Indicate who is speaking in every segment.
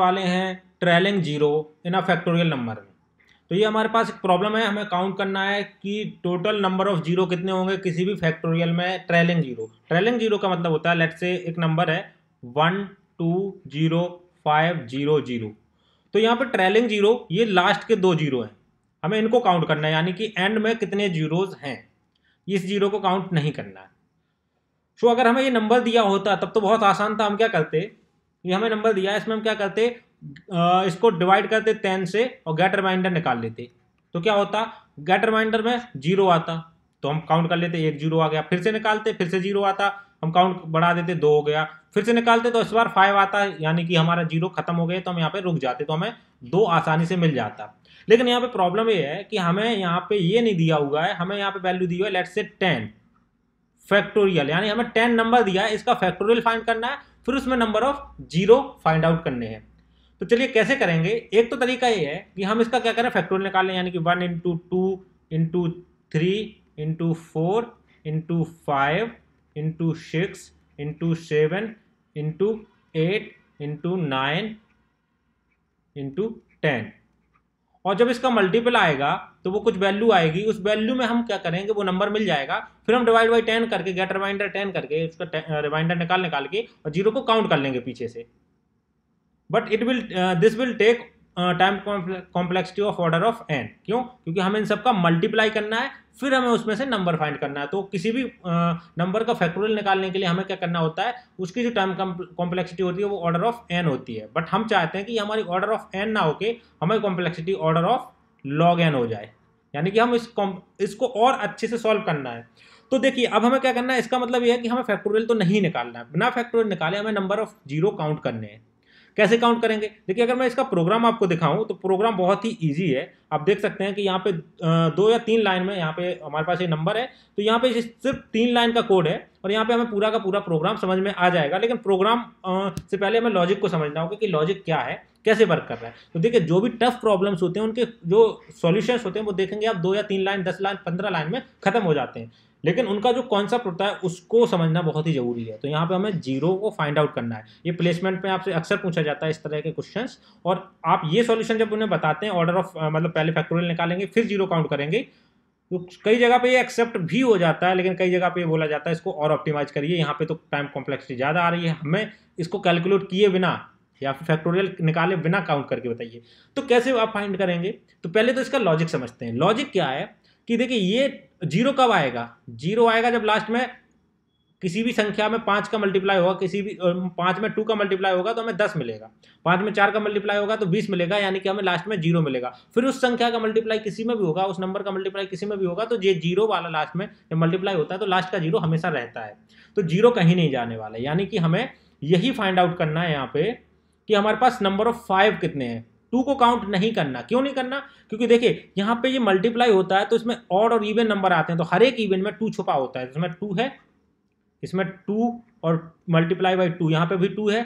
Speaker 1: वाले हैं trailing zero in a factorial number में तो ये हमारे पास एक प्रॉब्लम है हमें काउंट करना है कि टोटल नंबर ऑफ जीरो कितने होंगे किसी भी फैक्टोरियल में ट्रेलिंग जीरो ट्रेलिंग जीरो का मतलब होता है लेट से एक नंबर है one two zero five zero zero तो यहाँ पर ट्रेलिंग जीरो ये लास्ट के दो जीरो हैं हमें इनको काउंट करना है यानी कि एंड में कितने जीरोज हैं इस जीरो को काउंट नहीं करना है सो तो अगर हमें ये नंबर दिया होता तब तो बहुत आसान था हम क्या करते ये हमें नंबर दिया है इसमें हम क्या करते इसको डिवाइड करते टेन से और गेट रिमाइंडर निकाल लेते तो क्या होता गेट रिमाइंडर में जीरो आता तो हम काउंट कर लेते एक जीरो आ गया फिर से निकालते फिर से जीरो आता हम काउंट बढ़ा देते दो हो गया फिर से निकालते तो इस बार फाइव आता है यानी कि हमारा जीरो खत्म हो गया तो हम यहाँ पे रुक जाते तो हमें दो आसानी से मिल जाता लेकिन यहाँ पे प्रॉब्लम ये है कि हमें यहाँ पे ये नहीं दिया हुआ है हमें यहाँ पे वैल्यू दी हुआ है लेट से टेन फैक्टोरियल यानी हमें टेन नंबर दिया है इसका फैक्टोरियल फाइंड करना है फिर उसमें number of zero find out करने हैं तो चलिए कैसे करेंगे एक तो तरीका ये है कि हम इसका क्या करें फैक्टोरियल निकालें यानी कि one into two into three into four into five into six into seven into eight into nine into ten और जब इसका मल्टीपल आएगा तो वो कुछ वैल्यू आएगी उस वैल्यू में हम क्या करेंगे वो नंबर मिल जाएगा फिर हम डिवाइड बाई टेन करके गेट रिमाइंडर टेन करके उसका रिमाइंडर uh, निकाल निकाल के और जीरो को काउंट कर लेंगे पीछे से but it will this will take time complexity of order of N क्यों क्योंकि हमें इन सबका मल्टीप्लाई करना है फिर हमें उसमें से नंबर फाइंड करना है तो किसी भी नंबर का फैक्टोरियल निकालने के लिए हमें क्या करना होता है उसकी जो टाइम कॉम्प्लेक्सिटी होती है वो ऑर्डर ऑफ एन होती है बट हम चाहते हैं कि हमारी ऑर्डर ऑफ एन ना होके हमारी complexity order of log N हो जाए यानी कि हम इस इसको और अच्छे से सॉल्व करना है तो देखिए अब हमें क्या करना है इसका मतलब यह है कि हमें फैक्टोरियल तो नहीं निकालना है बिना फैक्टोरियल निकाले हमें नंबर ऑफ जीरो काउंट करने हैं कैसे काउंट करेंगे देखिए अगर मैं इसका प्रोग्राम आपको दिखाऊं तो प्रोग्राम बहुत ही ईजी है आप देख सकते हैं कि यहाँ पे दो या तीन लाइन में यहाँ पे हमारे पास ये नंबर है तो यहाँ पे सिर्फ तीन लाइन का कोड है और यहाँ पे हमें पूरा का पूरा प्रोग्राम समझ में आ जाएगा लेकिन प्रोग्राम से पहले हमें लॉजिक को समझना होगा कि लॉजिक क्या है कैसे वर्क कर रहा है तो देखिए जो भी टफ प्रॉब्लम्स होते हैं उनके जो सॉल्यूशंस होते हैं वो देखेंगे आप दो या तीन लाइन दस लाइन पंद्रह लाइन में खत्म हो जाते हैं लेकिन उनका जो कॉन्सेप्ट होता है उसको समझना बहुत ही जरूरी है तो यहाँ पे हमें जीरो को फाइंड आउट करना है ये प्लेसमेंट में आपसे अक्सर पूछा जाता है इस तरह के क्वेश्चंस और आप ये सॉल्यूशन जब उन्हें बताते हैं ऑर्डर ऑफ मतलब पहले फैक्टोरियल निकालेंगे फिर जीरो काउंट करेंगे तो कई जगह पे ये एक्सेप्ट भी हो जाता है लेकिन कई जगह पे ये बोला जाता है इसको और ऑप्टिमाइज करिए यहाँ पे तो टाइम कॉम्प्लेक्सिटी ज़्यादा आ रही है हमें इसको कैलकुलेट किए बिना या फिर फैक्टोरियल निकाले बिना काउंट करके बताइए तो कैसे आप फाइंड करेंगे तो पहले तो इसका लॉजिक समझते हैं लॉजिक क्या है कि देखिए ये जीरो कब आएगा जीरो आएगा जब लास्ट में किसी भी संख्या में पाँच का मल्टीप्लाई होगा किसी भी पाँच में टू का मल्टीप्लाई होगा तो हमें दस मिलेगा पाँच में चार का मल्टीप्लाई होगा तो बीस मिलेगा यानी कि हमें लास्ट में जीरो मिलेगा फिर उस संख्या का मल्टीप्लाई किसी में भी होगा उस नंबर का मल्टीप्लाई किसी में भी होगा तो ये जीरो वाला लास्ट में जब मल्टीप्लाई होता है तो लास्ट का जीरो हमेशा रहता है तो जीरो कहीं नहीं जाने वाला यानी कि हमें यही फाइंड आउट करना है यहाँ पे कि हमारे पास नंबर ऑफ फाइव कितने हैं टू को काउंट नहीं करना क्यों नहीं करना क्योंकि देखिए यहाँ पे ये मल्टीप्लाई होता है तो इसमें ऑड और इवेंट नंबर आते हैं तो हर एक इवेंट में टू छुपा होता है इसमें टू है इसमें टू और मल्टीप्लाई बाई टू यहाँ पे भी टू है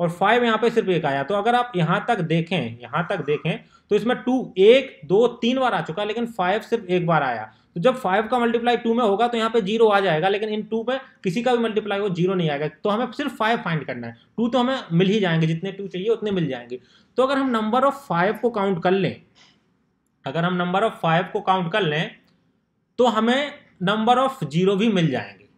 Speaker 1: और फाइव यहाँ पे सिर्फ एक आया तो अगर आप यहाँ तक देखें यहाँ तक देखें तो इसमें टू एक दो तीन बार आ चुका लेकिन फाइव सिर्फ एक बार आया तो जब फाइव का मल्टीप्लाई टू में होगा तो यहाँ पे जीरो आ जाएगा लेकिन इन टू में किसी का भी मल्टीप्लाई हो जीरो नहीं आएगा तो हमें सिर्फ फाइव फाइंड करना है टू तो हमें मिल ही जाएंगे जितने टू चाहिए उतने मिल जाएंगे तो अगर हम नंबर ऑफ फाइव को काउंट कर लें अगर हम नंबर ऑफ फाइव को काउंट कर लें तो हमें नंबर ऑफ जीरो भी मिल जाएंगे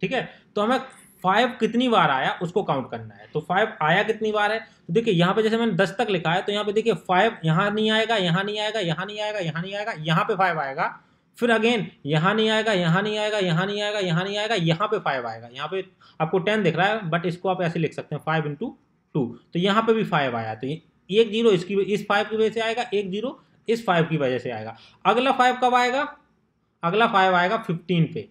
Speaker 1: ठीक है तो हमें फाइव कितनी बार आया उसको काउंट करना है तो फाइव आया कितनी बार है तो देखिए यहाँ पे जैसे मैंने दस तक लिखा है तो यहाँ पे देखिए फाइव यहाँ नहीं आएगा यहाँ नहीं आएगा यहाँ नहीं आएगा यहाँ नहीं आएगा यहाँ पे फाइव आएगा फिर अगेन यहाँ नहीं आएगा यहाँ नहीं आएगा यहाँ नहीं आएगा यहाँ नहीं आएगा यहाँ पे फाइव आएगा यहाँ पे आपको टेन दिख रहा है बट इसको आप ऐसे लिख सकते हैं फाइव इंटू टू तो यहाँ पे भी फाइव आया तो एक जीरो इसकी इस फाइव की वजह से आएगा एक जीरो इस फाइव की वजह से आएगा अगला फाइव कब आएगा अगला फाइव आएगा फिफ्टीन पे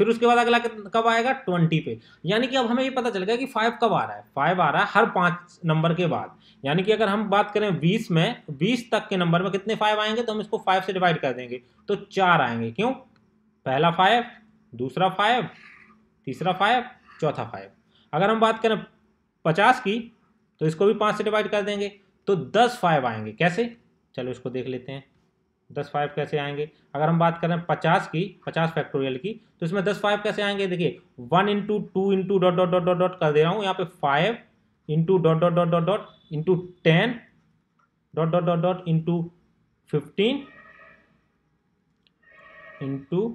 Speaker 1: फिर उसके बाद अगला कब आएगा ट्वेंटी पे यानी कि अब हमें ये पता चल गया कि फाइव कब आ रहा है फाइव आ रहा है हर पाँच नंबर के बाद यानी कि अगर हम बात करें बीस में बीस तक के नंबर में कितने फाइव आएंगे तो हम इसको फाइव से डिवाइड कर देंगे तो चार आएंगे क्यों पहला फाइव दूसरा फाइव तीसरा फाइव चौथा फाइव अगर हम बात करें पचास की तो इसको भी पाँच से डिवाइड कर देंगे तो दस फाइव आएंगे कैसे चलो इसको देख लेते हैं दस फाइव कैसे आएंगे अगर हम बात करें पचास की पचास फैक्टोरियल की तो इसमें दस फाइव कैसे आएंगे देखिए one into two into dot dot dot dot dot कर दे रहा हूँ यहाँ पे five into dot dot dot dot dot into ten dot dot dot dot into fifteen into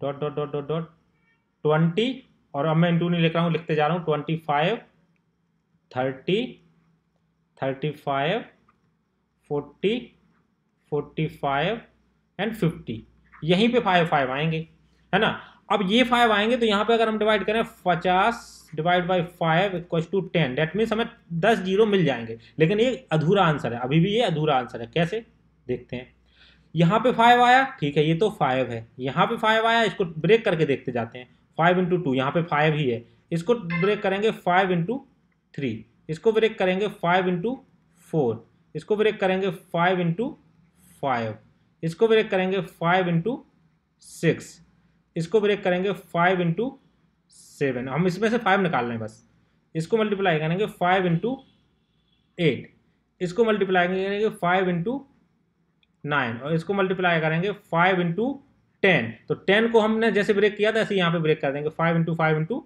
Speaker 1: dot dot dot dot dot twenty और अब मैं into नहीं लिख रहा हूँ लिखते जा रहा हूँ twenty five thirty thirty five forty forty five and fifty यहीं पे फाइव फाइव आएंगे है ना अब ये फाइव आएंगे तो यहाँ पे अगर हम डिवाइड करें पचास divide by five equal to ten that means हमें दस जीरो मिल जाएंगे लेकिन ये अधूरा आंसर है अभी भी ये अधूरा आंसर है कैसे देखते हैं यहाँ पे फाइव आया ठीक है ये तो फाइव है यहाँ पे फाइव आया इसको ब्रेक करके देखते जाते हैं फाइव इंटू टू यहाँ पे फाइव ही है इसको ब्रेक करेंगे फाइव इंटू थ्री इसको ब्रेक करेंगे फाइव इंटू फोर इसको ब्रेक करेंगे फाइव इंटू फाइव इसको ब्रेक करेंगे फाइव इंटू सिक्स इसको ब्रेक करेंगे फाइव इंटू सेवन हम इसमें से फाइव निकाल लें बस इसको मल्टीप्लाई करेंगे फाइव इंटू एट इसको मल्टीप्लाई करेंगे फाइव इंटू नाइन और इसको मल्टीप्लाई करेंगे फाइव इंटू टेन तो टेन को हमने जैसे ब्रेक किया था ऐसे यहाँ पे ब्रेक कर देंगे five into five into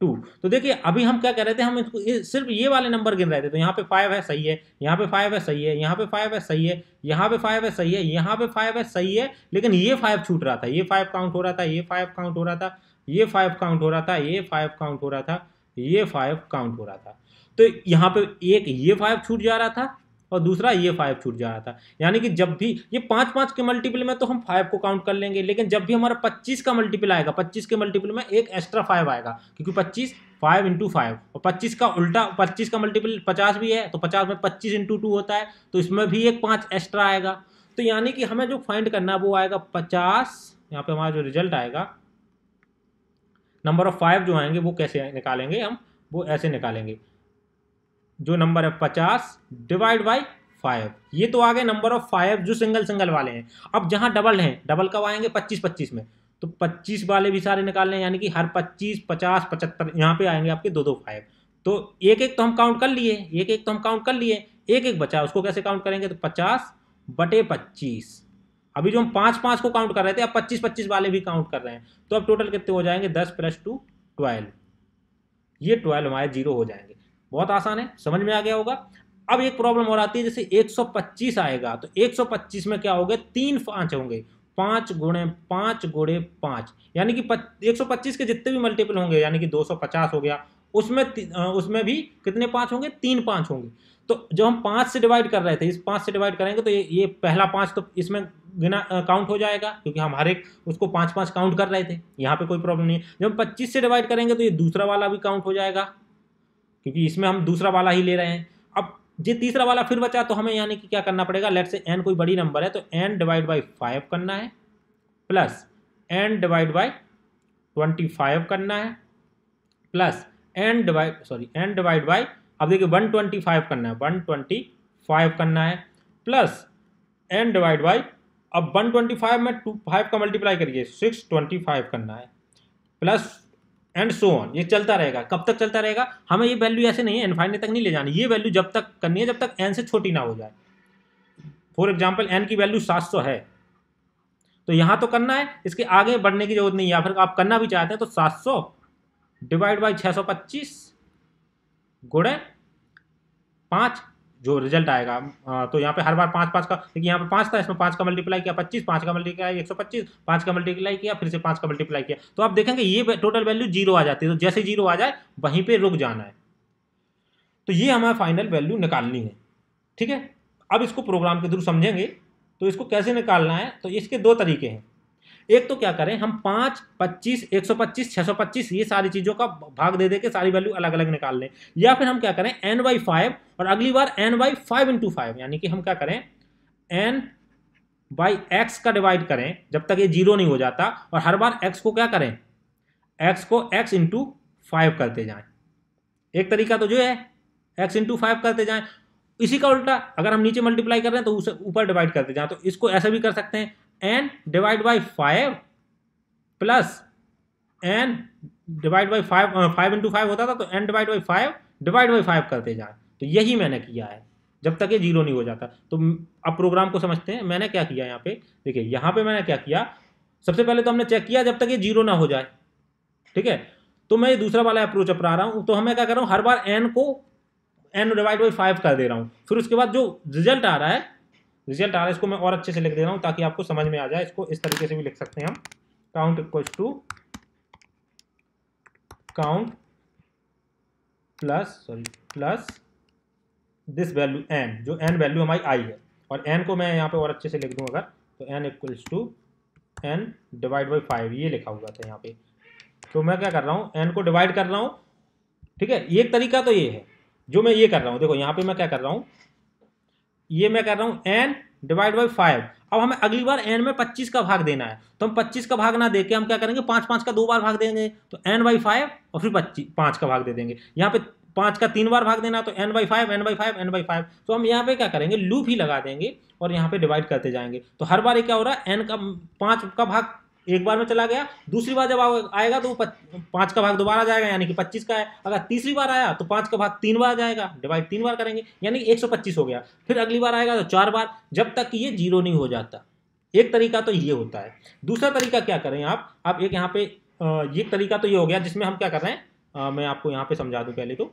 Speaker 1: two तो देखिए अभी हम क्या कह रहे थे हम इसको सिर्फ ये वाले नंबर गिन रहे थे तो यहाँ पे फाइव है सही है यहाँ पे फाइव है सही है यहाँ पे फाइव है सही है यहाँ पे फाइव है सही है यहाँ पे फाइव है सही है लेकिन ये फाइव छूट रहा था ये फाइव काउंट हो रहा था ये फाइव काउंट हो रहा था ये फाइव काउंट हो रहा था ये फाइव काउंट हो रहा था ये फाइव काउंट हो रहा था तो यहाँ पे एक ये फाइव छूट जा रहा था और दूसरा ये फाइव छूट जा रहा था यानी कि जब भी ये पाँच पाँच के मल्टीपल में तो हम फाइव को काउंट कर लेंगे लेकिन जब भी हमारा पच्चीस का मल्टीपल आएगा पच्चीस के मल्टीपल में एक एक्स्ट्रा फाइव आएगा क्योंकि पच्चीस फाइव इंटू फाइव और पच्चीस का उल्टा पच्चीस का मल्टीपल पचास भी है तो पचास में पच्चीस इंटू टू होता है तो इसमें भी एक पाँच एक्स्ट्रा आएगा तो यानी कि हमें जो फाइंड करना है वो आएगा पचास यहाँ पे हमारा जो रिजल्ट आएगा नंबर ऑफ फाइव जो आएंगे वो कैसे निकालेंगे हम वो ऐसे निकालेंगे जो नंबर है पचास डिवाइड बाई फाइव ये तो आ गए नंबर ऑफ फाइव जो सिंगल सिंगल वाले हैं अब जहाँ डबल हैं डबल कब आएंगे पच्चीस पच्चीस में तो पच्चीस वाले भी सारे निकालने लें यानी कि हर पच्चीस पचास पचहत्तर यहाँ पे आएंगे आपके दो दो फाइव तो एक एक तो हम काउंट कर लिए एक एक तो हम काउंट कर लिए एक एक बचा उसको कैसे काउंट करेंगे तो पचास बटे पच्चीस अभी जो हम पाँच पाँच को काउंट कर रहे थे अब पच्चीस पच्चीस वाले भी काउंट कर रहे हैं तो अब टोटल कितने हो जाएंगे दस प्लस टू ट्वेल्व ये ट्वेल्व हमारे जीरो हो जाएंगे बहुत आसान है समझ में आ गया होगा अब एक प्रॉब्लम और आती है जैसे 125 आएगा तो 125 में क्या होगा तीन पांच होंगे पांच गुणे पांच गुणे पांच यानी कि एक सौ पच्चीस के जितने भी मल्टीपल होंगे यानी कि दो सौ पचास हो गया उसमें उसमें भी कितने पांच होंगे तीन पांच होंगे तो जब हम पांच से डिवाइड कर रहे थे इस पांच से डिवाइड करेंगे तो ये ये पहला पांच तो इसमें गिना काउंट हो जाएगा क्योंकि हम हर एक उसको पांच पांच काउंट कर रहे थे यहाँ पे कोई प्रॉब्लम नहीं है जब हम पच्चीस से डिवाइड करेंगे तो ये दूसरा वाला भी काउंट हो जाएगा क्योंकि इसमें हम दूसरा वाला ही ले रहे हैं अब ये तीसरा वाला फिर बचा तो हमें यानी कि क्या करना पड़ेगा लेट से एन कोई बड़ी नंबर है तो एन डिवाइड बाई फाइव करना है plus N divide by twenty five करना है plus N divide sorry N divide by अब देखिए वन ट्वेंटी फाइव करना है वन ट्वेंटी फाइव करना है प्लस एन डिवाइड बाई अब वन ट्वेंटी फाइव में टू फाइव का मल्टीप्लाई करिए सिक्स ट्वेंटी फाइव करना है प्लस एंड सो ऑन ये चलता रहेगा कब तक चलता रहेगा हमें ये वैल्यू ऐसे नहीं है इनफाइनिट तक नहीं ले जानी ये वैल्यू जब तक करनी है जब तक एन से छोटी ना हो जाए फॉर एग्जाम्पल एन की वैल्यू सात सौ है तो यहां तो करना है इसके आगे बढ़ने की जरूरत नहीं है या फिर आप करना भी चाहते हैं तो सात सौ डिवाइड बाई छ सौ पच्चीस गुड़े पांच जो रिजल्ट आएगा तो यहाँ पे हर बार पाँच पाँच का देखिए यहाँ पे पाँच था इसमें पाँच का मल्टीप्लाई किया पच्चीस पाँच का मल्टीप्लाई एक सौ पच्चीस पाँच का मल्टीप्लाई किया फिर से पाँच का मल्टीप्लाई किया तो आप देखेंगे ये टोटल वैल्यू जीरो आ जाती है तो जैसे जीरो आ जाए वहीं पर रुक जाना है तो ये हमें फाइनल वैल्यू निकालनी है ठीक है अब इसको प्रोग्राम के थ्रू समझेंगे तो इसको कैसे निकालना है तो इसके दो तरीके हैं एक तो क्या करें हम पाँच पच्चीस एक सौ पच्चीस छः सौ पच्चीस ये सारी चीज़ों का भाग दे दे के सारी वैल्यू अलग अलग निकाल लें या फिर हम क्या करें एन वाई फाइव और अगली बार N Y five into five यानी कि हम क्या करें एन बाई एक्स का डिवाइड करें जब तक ये जीरो नहीं हो जाता और हर बार एक्स को क्या करें एक्स को एक्स इंटू फाइव करते जाए एक तरीका तो जो है एक्स इंटू फाइव करते जाए इसी का उल्टा अगर हम नीचे मल्टीप्लाई कर रहे हैं तो उसे ऊपर डिवाइड करते जाए तो इसको ऐसा भी कर सकते हैं N divide by five plus N divide by five five into five होता था तो N divide by five divide by five करते जाए तो यही मैंने किया है जब तक ये जीरो नहीं हो जाता तो अब प्रोग्राम को समझते हैं मैंने क्या किया यहाँ पे देखिए यहाँ पे मैंने क्या किया सबसे पहले तो हमने चेक किया जब तक ये जीरो ना हो जाए ठीक है तो मैं ये दूसरा वाला अप्रोच अपना रहा हूँ तो हमें क्या कर रहा हूँ हर बार एन को एन डिवाइड बाई फाइव कर दे रहा हूँ फिर उसके बाद जो रिजल्ट आ रहा है रिजल्ट आ रहा है इसको मैं और अच्छे से लिख दे रहा हूँ ताकि आपको समझ में आ जाए इसको इस तरीके से भी लिख सकते हैं हम count equal to count plus sorry plus this value N जो एन वैल्यू हमारी आई है और एन को मैं यहाँ पे और अच्छे से लिख दूँ अगर तो N equals to N divide by five ये लिखा हुआ था यहाँ पे तो मैं क्या कर रहा हूँ एन को डिवाइड कर रहा हूँ ठीक है एक तरीका तो ये है जो मैं ये कर रहा हूँ देखो यहाँ पे मैं क्या कर रहा हूँ ये मैं कर रहा हूँ एन डिवाइड बाई फाइव अब हमें अगली बार एन में पच्चीस का भाग देना है तो हम पच्चीस का भाग ना देके हम क्या करेंगे पाँच पाँच का दो बार भाग देंगे तो एन बाई फाइव और फिर पच्चीस पाँच का भाग दे देंगे यहाँ पे पाँच का तीन बार भाग देना तो N by five N by five N by five तो हम यहाँ पे क्या करेंगे लूप ही लगा देंगे और यहाँ पे डिवाइड करते जाएंगे तो हर बार ये क्या हो रहा है एन का पाँच का भाग एक बार में चला गया दूसरी बार जब आएगा तो वो पाँच का भाग दोबारा जाएगा यानी कि पच्चीस का है अगर तीसरी बार आया तो पाँच का भाग तीन बार जाएगा डिवाइड तीन बार करेंगे यानी एक सौ पच्चीस हो गया फिर अगली बार आएगा तो चार बार जब तक कि ये जीरो नहीं हो जाता एक तरीका तो ये होता है दूसरा तरीका क्या करें आप आप एक यहाँ पे एक तरीका तो ये हो गया जिसमें हम क्या कर रहे हैं आ, मैं आपको यहाँ पे समझा दूँ पहले तो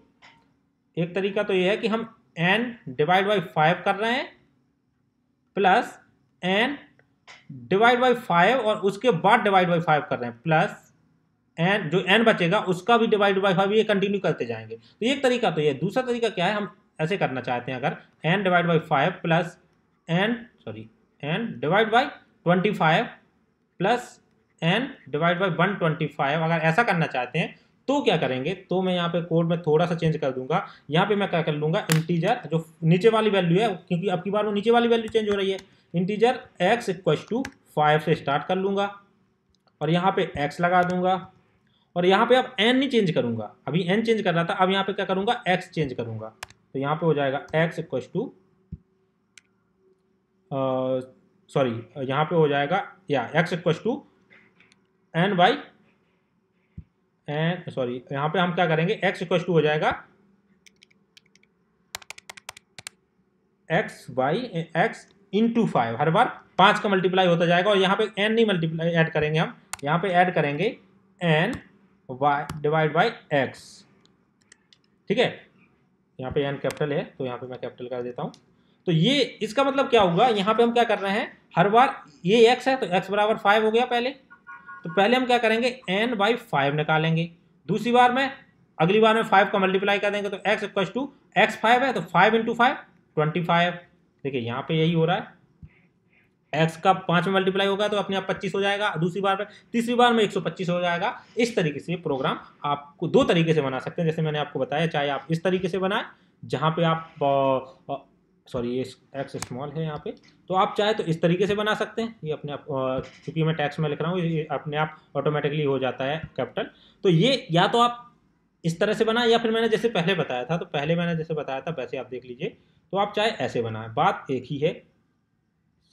Speaker 1: एक तरीका तो ये है कि हम एन डिवाइड बाई फाइव कर रहे हैं plus N divide by five और उसके बाद डिवाइड बाई फाइव कर रहे हैं प्लस एन जो एन बचेगा उसका भी डिवाइड बाई फाइव ये कंटिन्यू करते जाएंगे तो एक तरीका तो ये दूसरा तरीका क्या है हम ऐसे करना चाहते हैं अगर N divide by five plus N sorry N divide by twenty five plus N divide by one twenty five अगर ऐसा करना चाहते हैं तो क्या करेंगे तो मैं यहाँ पे कोड में थोड़ा सा चेंज कर दूंगा यहाँ पे मैं क्या कर लूँगा इंटीजर जो नीचे वाली वैल्यू है क्योंकि अब की बार वो नीचे वाली वैल्यू चेंज हो रही है integer X equal to five से स्टार्ट कर लूँगा और यहाँ पे एक्स लगा दूंगा और यहाँ पे अब एन नहीं चेंज करूँगा अभी एन चेंज कर रहा था अब यहाँ पे क्या करूँगा एक्स चेंज करूँगा तो यहाँ पे हो जाएगा एक्स इक्व टू सॉरी यहाँ पे हो जाएगा या X equal to N by N sorry यहाँ पे हम क्या करेंगे एक्स इक्व टू हो जाएगा X by X into five हर बार पाँच का मल्टीप्लाई होता जाएगा और यहाँ पे एन नहीं मल्टीप्लाई ऐड करेंगे हम यहाँ पे ऐड करेंगे N Y divide by X ठीक है यहाँ पे एन कैपिटल है तो यहाँ पे मैं कैपिटल कर देता हूँ तो ये इसका मतलब क्या होगा यहाँ पे हम क्या कर रहे हैं हर बार ये एक्स है तो एक्स बराबर फाइव हो गया पहले तो पहले हम क्या करेंगे एन बाई फाइव निकालेंगे दूसरी बार में अगली बार में फाइव का मल्टीप्लाई कर देंगे तो X equals to X five है तो five into five twenty five देखिए यहाँ पे यही हो रहा है एक्स का पाँच में मल्टीप्लाई होगा तो अपने आप पच्चीस हो जाएगा दूसरी बार में तीसरी बार में एक सौ पच्चीस हो जाएगा इस तरीके से प्रोग्राम आपको दो तरीके से बना सकते हैं जैसे मैंने आपको बताया चाहे आप इस तरीके से बनाएं जहाँ पे आप सॉरी ये एक्स स्मॉल है यहाँ पे तो आप चाहे तो इस तरीके से बना सकते हैं ये अपने आप चूँकि मैं टैक्स में लिख रहा हूँ ये अपने आप ऑटोमेटिकली हो जाता है कैपिटल तो ये या तो आप इस तरह से बना या फिर मैंने जैसे पहले बताया था तो पहले मैंने जैसे बताया था वैसे आप देख लीजिए तो आप चाहे ऐसे बनाएं बात एक ही है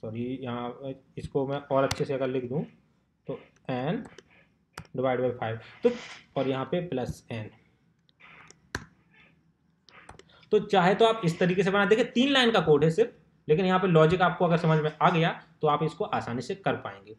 Speaker 1: सॉरी यहाँ इसको मैं और अच्छे से अगर लिख दूँ तो एन डिवाइड बाई फाइव तो और यहाँ पे प्लस एन तो चाहे तो आप इस तरीके से बना देखिए तीन लाइन का कोड है सिर्फ लेकिन यहाँ पे लॉजिक आपको अगर समझ में आ गया तो आप इसको आसानी से कर पाएंगे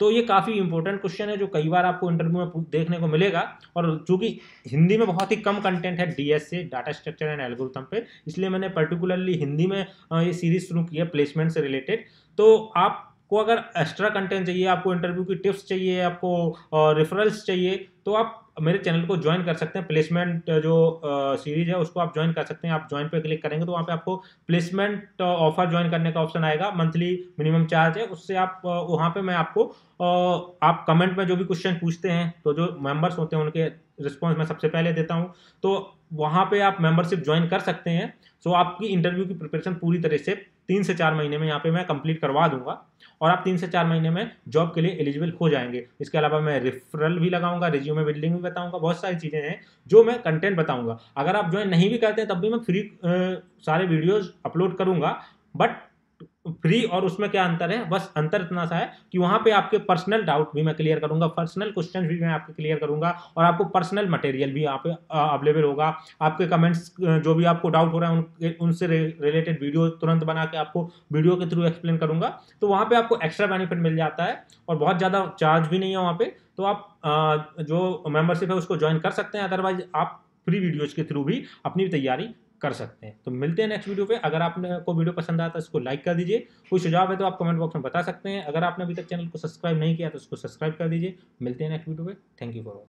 Speaker 1: तो ये काफ़ी इंपॉर्टेंट क्वेश्चन है जो कई बार आपको इंटरव्यू में देखने को मिलेगा और चूंकि हिंदी में बहुत ही कम कंटेंट है डीएस से डाटा स्ट्रक्चर एंड एल्गोरिथम पे इसलिए मैंने पर्टिकुलरली हिंदी में ये सीरीज शुरू की है प्लेसमेंट से रिलेटेड तो आप को अगर एक्स्ट्रा कंटेंट चाहिए आपको इंटरव्यू की टिप्स चाहिए आपको रेफ़रल्स चाहिए तो आप मेरे चैनल को ज्वाइन कर सकते हैं प्लेसमेंट जो सीरीज है उसको आप ज्वाइन कर सकते हैं आप ज्वाइन पे क्लिक करेंगे तो वहाँ पे आपको प्लेसमेंट ऑफर ज्वाइन करने का ऑप्शन आएगा मंथली मिनिमम चार्ज है उससे आप वहाँ पे मैं आपको आप कमेंट में जो भी क्वेश्चन पूछते हैं तो जो मेंबर्स होते हैं उनके रिस्पॉन्स मैं सबसे पहले देता हूँ तो वहाँ पर आप मेम्बरशिप ज्वाइन कर सकते हैं सो आपकी इंटरव्यू की प्रिपरेशन पूरी तरह से तीन से चार महीने में यहाँ पे मैं कंप्लीट करवा दूंगा और आप तीन से चार महीने में जॉब के लिए एलिजिबल हो जाएंगे इसके अलावा मैं रेफरल भी लगाऊंगा में बिल्डिंग भी बताऊंगा बहुत सारी चीज़ें हैं जो मैं कंटेंट बताऊंगा अगर आप ज्वाइन नहीं भी करते तब भी मैं फ्री सारे वीडियोज़ अपलोड करूँगा बट फ्री और उसमें क्या अंतर है बस अंतर इतना सा है कि वहाँ पे आपके पर्सनल डाउट भी मैं क्लियर करूँगा पर्सनल क्वेश्चन भी मैं आपके क्लियर करूँगा और आपको पर्सनल मटेरियल भी यहाँ पे अवेलेबल होगा आपके कमेंट्स जो भी आपको डाउट हो रहा है उनके उनसे रिलेटेड वीडियो तुरंत बना के आपको वीडियो के थ्रू एक्सप्लेन करूँगा तो वहाँ पर आपको एक्स्ट्रा बेनिफिट मिल जाता है और बहुत ज़्यादा चार्ज भी नहीं है वहाँ पर तो आप जो मेम्बरशिप है उसको ज्वाइन कर सकते हैं अदरवाइज आप फ्री वीडियोज़ के थ्रू भी अपनी तैयारी कर सकते हैं तो मिलते हैं नेक्स्ट वीडियो पे अगर आपने को वीडियो पसंद आया तो इसको लाइक कर दीजिए कोई सुझाव है तो आप कमेंट बॉक्स में बता सकते हैं अगर आपने अभी तक चैनल को सब्सक्राइब नहीं किया तो उसको सब्सक्राइब कर दीजिए मिलते हैं नेक्स्ट वीडियो पे थैंक यू फॉर